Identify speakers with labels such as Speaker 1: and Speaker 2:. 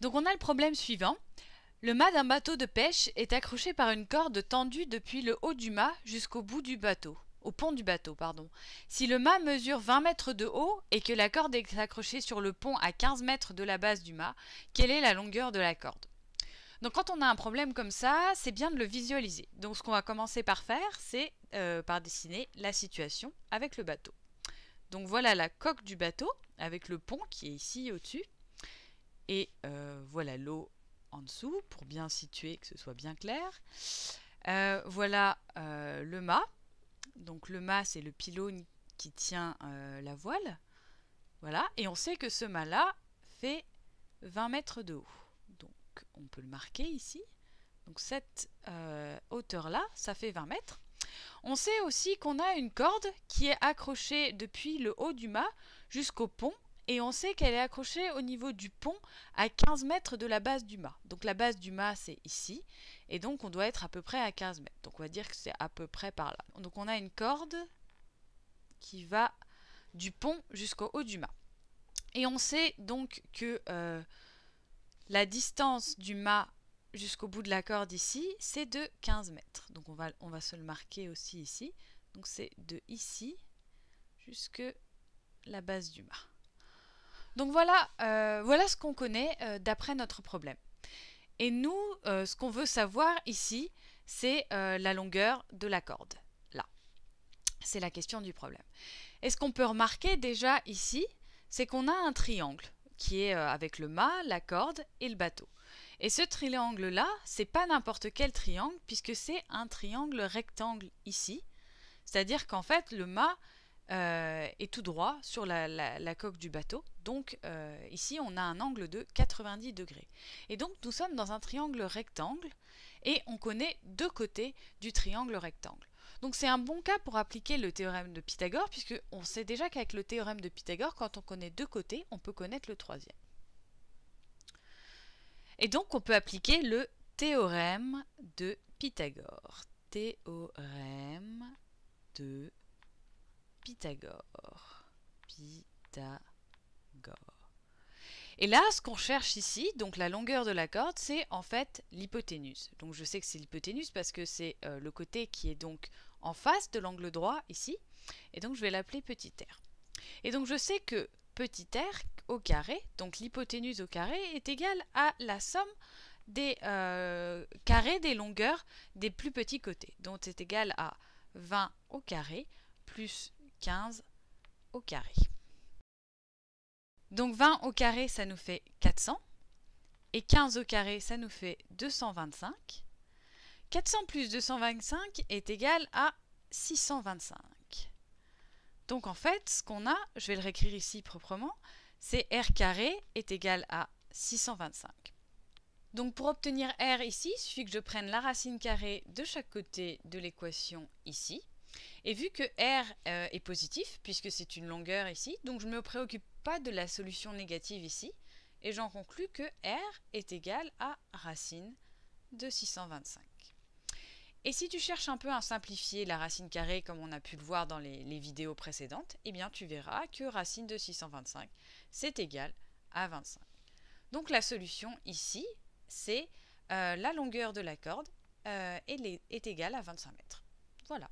Speaker 1: Donc on a le problème suivant. Le mât d'un bateau de pêche est accroché par une corde tendue depuis le haut du mât jusqu'au bout du bateau, au pont du bateau, pardon. Si le mât mesure 20 mètres de haut et que la corde est accrochée sur le pont à 15 mètres de la base du mât, quelle est la longueur de la corde donc quand on a un problème comme ça, c'est bien de le visualiser. Donc ce qu'on va commencer par faire, c'est euh, par dessiner la situation avec le bateau. Donc voilà la coque du bateau avec le pont qui est ici au-dessus et euh, voilà l'eau en dessous pour bien situer, que ce soit bien clair. Euh, voilà euh, le mât. Donc le mât, c'est le pylône qui tient la voile. Voilà, et on sait que ce mât-là fait 20 mètres de haut. Donc on peut le marquer ici. Donc cette hauteur-là, ça fait 20 mètres. On sait aussi qu'on a une corde qui est accrochée depuis le haut du mât jusqu'au pont et on sait qu'elle est accrochée au niveau du pont à 15 mètres de la base du mât. Donc la base du mât c'est ici et donc on doit être à peu près à 15 mètres. Donc on va dire que c'est à peu près par là. Donc on a une corde qui va du pont jusqu'au haut du mât. Et on sait donc que euh, la distance du mât jusqu'au bout de la corde ici, c'est de 15 mètres. Donc on va, on va se le marquer aussi ici. Donc c'est de ici jusque la base du mât. Donc voilà, euh, voilà ce qu'on connaît euh, d'après notre problème. Et nous, euh, ce qu'on veut savoir ici, c'est la longueur de la corde. Là, c'est la question du problème. Et ce qu'on peut remarquer déjà ici, c'est qu'on a un triangle qui est avec le mât, la corde et le bateau. Et ce triangle-là, c'est pas n'importe quel triangle, puisque c'est un triangle rectangle ici. C'est-à-dire qu'en fait, le mât, euh, et tout droit sur la, coque du bateau. Donc euh, ici, on a un angle de 90 degrés. Et donc, nous sommes dans un triangle rectangle et on connaît deux côtés du triangle rectangle. Donc c'est un bon cas pour appliquer le théorème de Pythagore, puisque on sait déjà qu'avec le théorème de Pythagore, quand on connaît deux côtés, on peut connaître le troisième. Et donc on peut appliquer le théorème de Pythagore. Théorème de Pythagore. Pythagore. Et là, ce qu'on cherche ici, donc la longueur de la corde, c'est en fait l'hypoténuse. Donc je sais que c'est l'hypoténuse parce que c'est euh, le côté qui est donc en face de l'angle droit, ici. Et donc je vais l'appeler petit r. Et donc je sais que petit r au carré, donc l'hypoténuse au carré, est égale à la somme des euh, carrés des longueurs des plus petits côtés. Donc c'est égal à 20 au carré plus 15 au carré. Donc 20 au carré, ça nous fait 400. Et 15 au carré, ça nous fait 225. 400 plus 225 est égal à 625. Donc en fait, ce qu'on a, je vais le réécrire ici proprement, c'est R carré est égal à 625. Donc pour obtenir R ici, il suffit que je prenne la racine carrée de chaque côté de l'équation ici. Et vu que R euh, est positif, puisque c'est une longueur ici, donc je ne me préoccupe pas de la solution négative ici, et j'en conclus que R est égal à racine de 625. Et si tu cherches un peu à simplifier la racine carrée comme on a pu le voir dans les, vidéos précédentes, eh bien tu verras que racine de 625, c'est égal à 25. Donc la solution ici, c'est euh, la longueur de la corde euh, est égale à 25 mètres. Voilà.